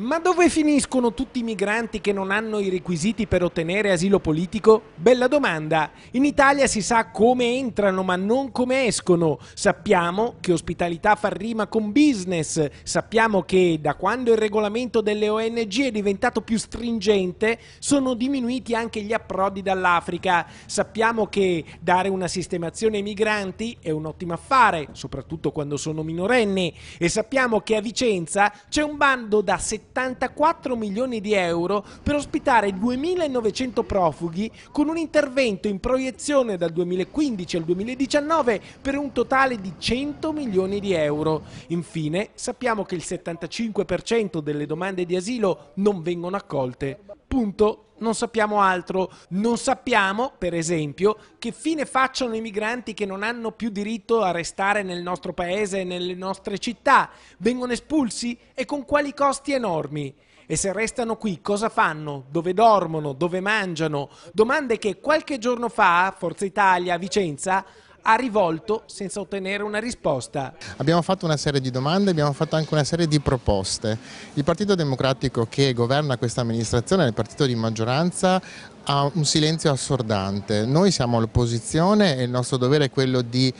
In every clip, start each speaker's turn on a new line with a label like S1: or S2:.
S1: Ma dove finiscono tutti i migranti che non hanno i requisiti per ottenere asilo politico? Bella domanda. In Italia si sa come entrano ma non come escono. Sappiamo che ospitalità fa rima con business, sappiamo che da quando il regolamento delle ONG è diventato più stringente sono diminuiti anche gli approdi dall'Africa. Sappiamo che dare una sistemazione ai migranti è un ottimo affare, soprattutto quando sono minorenni. E sappiamo che a Vicenza c'è un bando da 70 74 milioni di euro per ospitare 2.900 profughi con un intervento in proiezione dal 2015 al 2019 per un totale di 100 milioni di euro. Infine, sappiamo che il 75% delle domande di asilo non vengono accolte. Punto non sappiamo altro. Non sappiamo, per esempio, che fine facciano i migranti che non hanno più diritto a restare nel nostro paese e nelle nostre città. Vengono espulsi e con quali costi enormi. E se restano qui, cosa fanno? Dove dormono? Dove mangiano? Domande che qualche giorno fa Forza Italia a Vicenza ha rivolto senza ottenere una risposta.
S2: Abbiamo fatto una serie di domande, abbiamo fatto anche una serie di proposte. Il Partito Democratico che governa questa amministrazione, il partito di maggioranza, ha un silenzio assordante. Noi siamo l'opposizione e il nostro dovere è quello di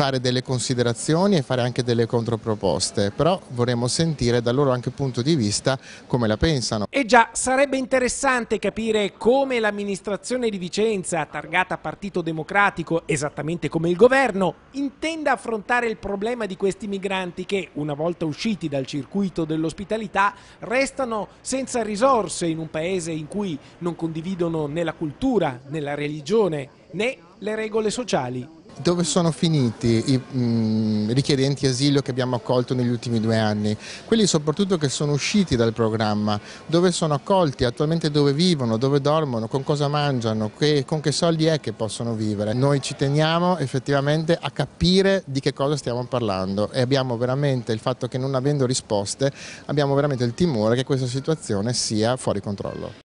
S2: fare delle considerazioni e fare anche delle controproposte, però vorremmo sentire dal loro anche punto di vista come la pensano.
S1: E già, sarebbe interessante capire come l'amministrazione di Vicenza, targata Partito Democratico, esattamente come il governo, intenda affrontare il problema di questi migranti che, una volta usciti dal circuito dell'ospitalità, restano senza risorse in un paese in cui non condividono né la cultura, né la religione, né le regole sociali
S2: dove sono finiti i mh, mm, richiedenti asilo che abbiamo accolto negli ultimi due anni, quelli soprattutto che sono usciti dal programma, dove sono accolti, attualmente dove vivono, dove dormono, con cosa mangiano, che, con che soldi è che possono vivere. Noi ci teniamo effettivamente a capire di che cosa stiamo parlando e abbiamo veramente il fatto che non avendo risposte abbiamo veramente il timore che questa situazione sia fuori controllo.